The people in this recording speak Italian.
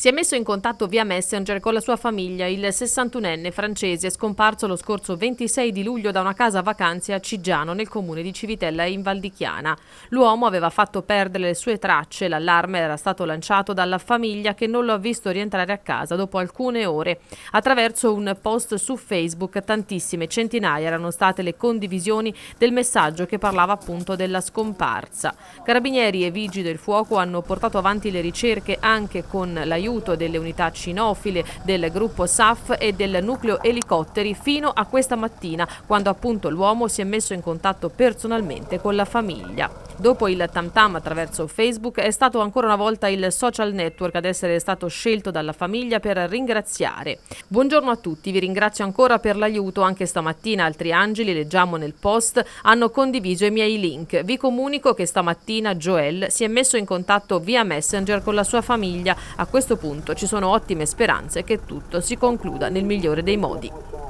Si è messo in contatto via Messenger con la sua famiglia, il 61enne francese scomparso lo scorso 26 di luglio da una casa vacanze a Cigiano, nel comune di Civitella in Valdichiana. L'uomo aveva fatto perdere le sue tracce, l'allarme era stato lanciato dalla famiglia che non lo ha visto rientrare a casa dopo alcune ore. Attraverso un post su Facebook tantissime centinaia erano state le condivisioni del messaggio che parlava appunto della scomparsa. Carabinieri e vigili del fuoco hanno portato avanti le ricerche anche con l'aiuto l'aiuto delle unità cinofile, del gruppo SAF e del nucleo elicotteri fino a questa mattina, quando appunto l'uomo si è messo in contatto personalmente con la famiglia. Dopo il tam-tam attraverso Facebook è stato ancora una volta il social network ad essere stato scelto dalla famiglia per ringraziare. Buongiorno a tutti, vi ringrazio ancora per l'aiuto. Anche stamattina altri angeli, leggiamo nel post, hanno condiviso i miei link. Vi comunico che stamattina Joel si è messo in contatto via Messenger con la sua famiglia. A questo punto ci sono ottime speranze che tutto si concluda nel migliore dei modi.